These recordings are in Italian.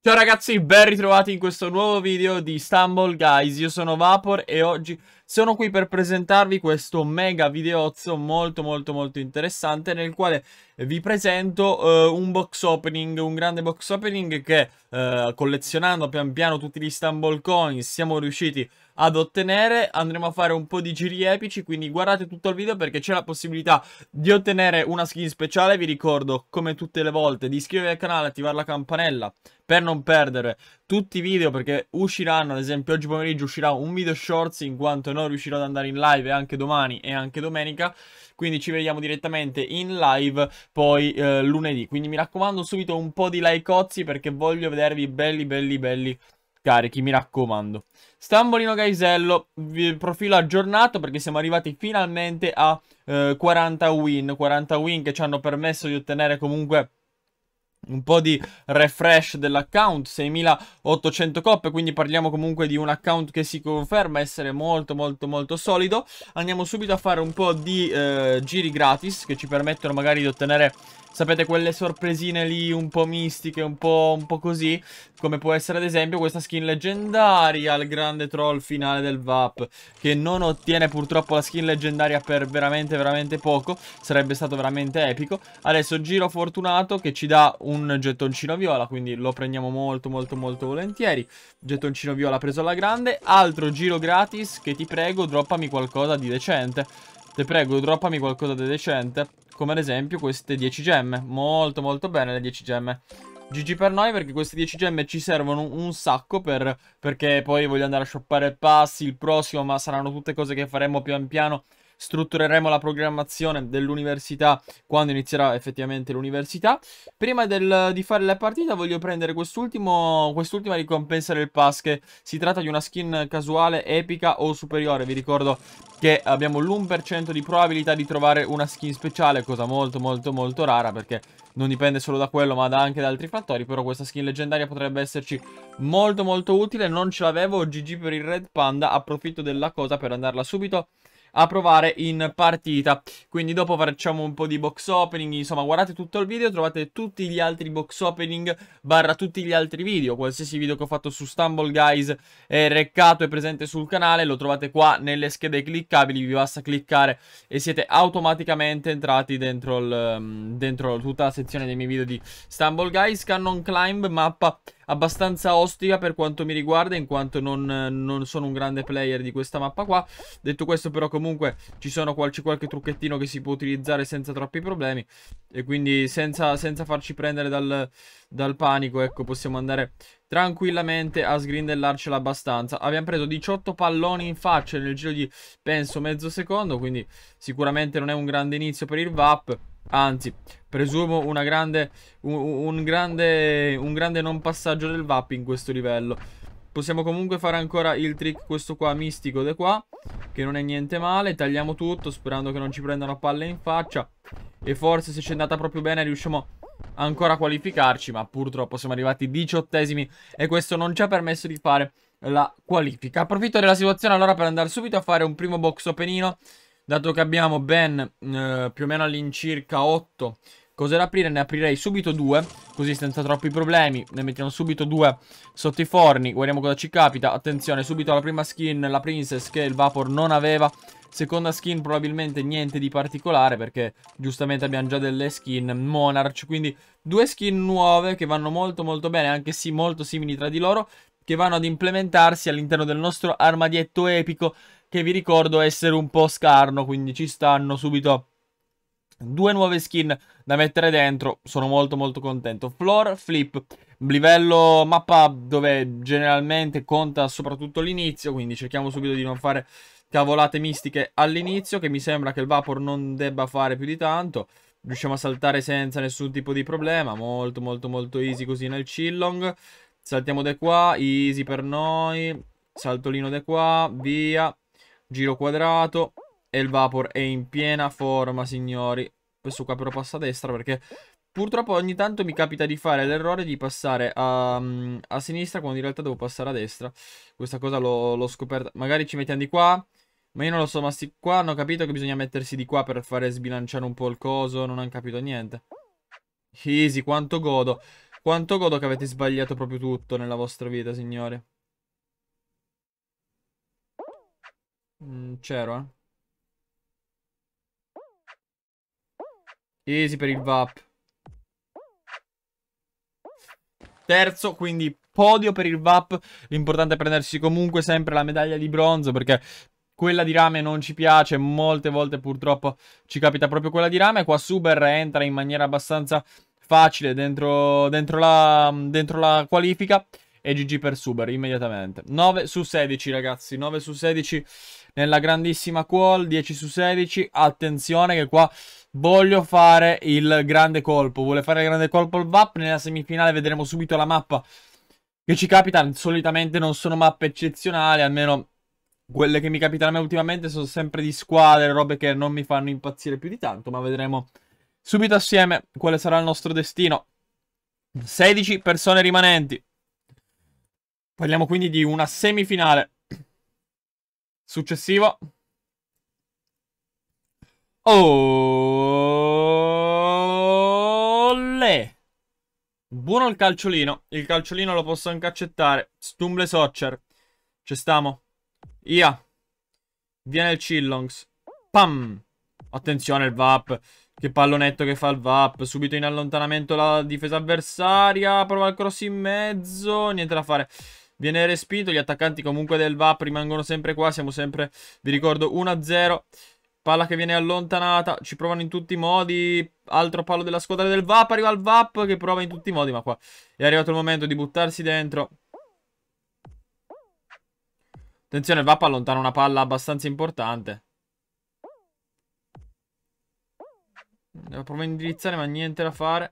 Ciao ragazzi, ben ritrovati in questo nuovo video di Stumble Guys, io sono Vapor e oggi sono qui per presentarvi questo mega videozzo molto molto molto interessante nel quale vi presento eh, un box opening, un grande box opening che eh, collezionando pian piano tutti gli Stumble Coins siamo riusciti ad ottenere andremo a fare un po' di giri epici quindi guardate tutto il video perché c'è la possibilità di ottenere una skin speciale vi ricordo come tutte le volte di iscrivervi al canale attivare la campanella per non perdere tutti i video perché usciranno, ad esempio oggi pomeriggio uscirà un video shorts in quanto non riuscirò ad andare in live anche domani e anche domenica, quindi ci vediamo direttamente in live poi eh, lunedì, quindi mi raccomando subito un po' di likeozzi perché voglio vedervi belli belli belli carichi, mi raccomando. Stambolino Gaisello, profilo aggiornato perché siamo arrivati finalmente a eh, 40 win, 40 win che ci hanno permesso di ottenere comunque un po' di refresh dell'account, 6800 coppe, quindi parliamo comunque di un account che si conferma essere molto molto molto solido. Andiamo subito a fare un po' di eh, giri gratis che ci permettono magari di ottenere, sapete, quelle sorpresine lì un po' mistiche, un po', un po così, come può essere ad esempio questa skin leggendaria, il grande troll finale del VAP, che non ottiene purtroppo la skin leggendaria per veramente veramente poco, sarebbe stato veramente epico. Adesso giro fortunato che ci dà un un gettoncino viola, quindi lo prendiamo molto molto molto volentieri. Gettoncino viola preso alla grande. Altro giro gratis che ti prego droppami qualcosa di decente. Ti prego droppami qualcosa di decente. Come ad esempio queste 10 gemme. Molto molto bene le 10 gemme. GG per noi perché queste 10 gemme ci servono un sacco per, perché poi voglio andare a shoppare passi il prossimo ma saranno tutte cose che faremo pian piano struttureremo la programmazione dell'università quando inizierà effettivamente l'università. Prima del, di fare la partita voglio prendere quest'ultima ricompensa del pass che si tratta di una skin casuale epica o superiore. Vi ricordo che abbiamo l'1% di probabilità di trovare una skin speciale, cosa molto molto molto rara perché non dipende solo da quello ma da anche da altri fattori, però questa skin leggendaria potrebbe esserci molto molto utile, non ce l'avevo, GG per il Red Panda, approfitto della cosa per andarla subito a provare in partita. Quindi dopo facciamo un po' di box opening, insomma guardate tutto il video, trovate tutti gli altri box opening barra tutti gli altri video, qualsiasi video che ho fatto su Stumble Guys è reccato e presente sul canale, lo trovate qua nelle schede cliccabili, vi basta cliccare e siete automaticamente entrati dentro, il, ehm, dentro tutta la sezione dei miei video di Stumble Guys, Cannon Climb, mappa abbastanza ostica per quanto mi riguarda, in quanto non, non, sono un grande player di questa mappa qua. Detto questo però comunque ci sono qualche, qualche trucchettino che si può utilizzare senza troppi problemi e quindi senza, senza farci prendere dal, dal panico, ecco, possiamo andare tranquillamente a sgrindellarcela abbastanza. Abbiamo preso 18 palloni in faccia nel giro di, penso, mezzo secondo, quindi sicuramente non è un grande inizio per il VAP. Anzi, presumo grande, un, un, grande, un grande non passaggio del VAP in questo livello. Possiamo comunque fare ancora il trick questo qua mistico da qua Che non è niente male Tagliamo tutto sperando che non ci prendano palle in faccia E forse se ci è andata proprio bene riusciamo ancora a qualificarci Ma purtroppo siamo arrivati diciottesimi E questo non ci ha permesso di fare la qualifica Approfitto della situazione allora per andare subito a fare un primo box openino dato che abbiamo ben eh, più o meno all'incirca 8 cose da aprire, ne aprirei subito 2, così senza troppi problemi, ne mettiamo subito 2 sotto i forni, guardiamo cosa ci capita, attenzione, subito alla prima skin, la Princess che il Vapor non aveva, Seconda skin probabilmente niente di particolare perché giustamente abbiamo già delle skin Monarch, quindi due skin nuove che vanno molto molto bene, anche sì molto simili tra di loro, che vanno ad implementarsi all'interno del nostro armadietto epico che vi ricordo essere un po' scarno, quindi ci stanno subito due nuove skin da mettere dentro, sono molto molto contento. Floor Flip, livello mappa dove generalmente conta soprattutto l'inizio, quindi cerchiamo subito di non fare cavolate mistiche all'inizio, che mi sembra che il Vapor non debba fare più di tanto. Riusciamo a saltare senza nessun tipo di problema, molto molto molto easy così nel Chillong. Saltiamo da qua, easy per noi, saltolino da qua, via, Giro quadrato. E il Vapor è in piena forma, signori. Questo qua però passa a destra perché... Purtroppo ogni tanto mi capita di fare l'errore di passare a, mm, a, sinistra quando in realtà devo passare a destra. Questa cosa l'ho scoperta. Magari ci mettiamo di qua. Ma io non lo so, ma sti qua hanno capito che bisogna mettersi di qua per fare sbilanciare un po' il coso. Non hanno capito niente. Easy, quanto godo. Quanto godo che avete sbagliato proprio tutto nella vostra vita, signore. Mm, c'ero, eh. Easy per il VAP. Terzo, quindi podio per il VAP. L'importante è prendersi comunque sempre la medaglia di bronzo perché quella di rame non ci piace, molte volte purtroppo ci capita proprio quella di rame. Qua Suber entra in maniera abbastanza facile dentro, dentro, la, dentro la qualifica e GG per Suber immediatamente. 9 su 16 ragazzi, 9 su 16 nella grandissima call, 10 su 16. Attenzione che qua voglio fare il grande colpo. Vuole fare il grande colpo il VAP. Nella semifinale vedremo subito la mappa che ci capita. Solitamente non sono mappe eccezionali, almeno quelle che mi capitano a me ultimamente sono sempre di squadre, robe che non mi fanno impazzire più di tanto, ma vedremo subito assieme quale sarà il nostro destino. 16 persone rimanenti. Parliamo quindi di una semifinale Successivo. Olle. Buono il calciolino. Il calciolino lo posso anche accettare. Stumble Soccer. Ci stiamo. Ia. Viene il Chillongs. Pam. Attenzione il VAP. Che pallonetto che fa il VAP. Subito in allontanamento la difesa avversaria. Prova il cross in mezzo. Niente da fare viene respinto. Gli attaccanti comunque del VAP rimangono sempre qua. Siamo sempre, vi ricordo, 1-0. Palla che viene allontanata, ci provano in tutti i modi, altro palo della squadra del VAP, arriva il VAP che prova in tutti i modi, ma qua è arrivato il momento di buttarsi dentro. Attenzione, il VAP allontana una palla abbastanza importante. La prova a indirizzare, ma niente da fare.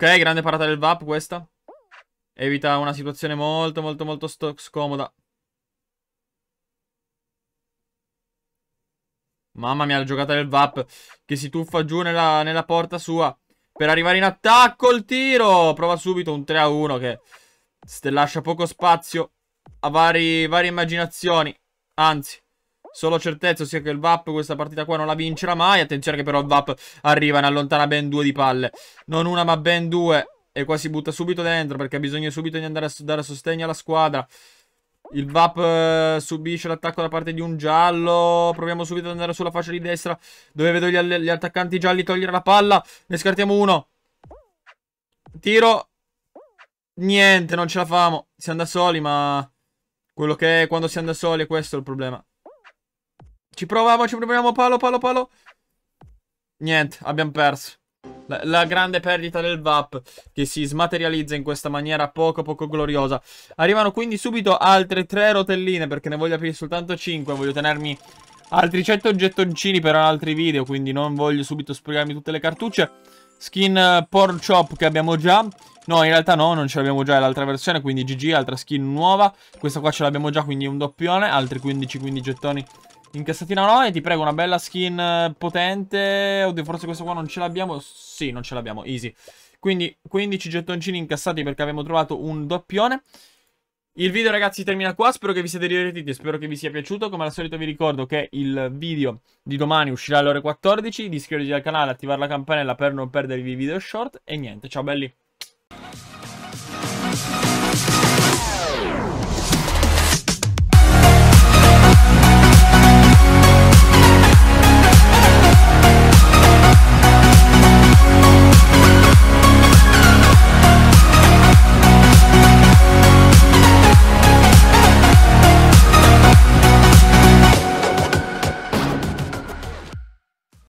Ok, grande parata del VAP questa. Evita una situazione molto, molto, molto scomoda. Mamma mia, la giocata del VAP che si tuffa giù nella, nella porta sua per arrivare in attacco il tiro. Prova subito un 3-1 a che lascia poco spazio a vari, varie immaginazioni. Anzi, Solo certezza ossia che il VAP questa partita qua non la vincerà mai. Attenzione che però il VAP arriva, ne allontana ben due di palle. Non una ma ben due. E qua si butta subito dentro perché ha bisogno subito di andare a dare sostegno alla squadra. Il VAP eh, subisce l'attacco da parte di un giallo. Proviamo subito ad andare sulla faccia di destra dove vedo gli, gli attaccanti gialli togliere la palla. Ne scartiamo uno. Tiro. Niente, non ce la famo. Siamo da soli, ma... Quello che è quando siamo da soli è questo il problema. Ci proviamo, ci proviamo, palo, palo, palo. Niente, abbiamo perso. La, la, grande perdita del VAP che si smaterializza in questa maniera poco poco gloriosa. Arrivano quindi subito altre tre rotelline perché ne voglio aprire soltanto 5. Voglio tenermi altri 100 gettoncini per altri video, quindi non voglio subito spogliarmi tutte le cartucce. Skin eh, Porn Chop che abbiamo già. No, in realtà no, non ce l'abbiamo già, è l'altra versione, quindi GG, altra skin nuova. Questa qua ce l'abbiamo già, quindi un doppione, altri 15-15 gettoni Incassatina no e ti prego una bella skin eh, potente Oddio forse questa qua non ce l'abbiamo Sì non ce l'abbiamo easy Quindi 15 gettoncini incassati perché abbiamo trovato un doppione il video ragazzi termina qua, spero che vi siate divertiti, spero che vi sia piaciuto, come al solito vi ricordo che il video di domani uscirà alle ore 14, di iscrivervi al canale, attivare la campanella per non perdervi i video short e niente, ciao belli!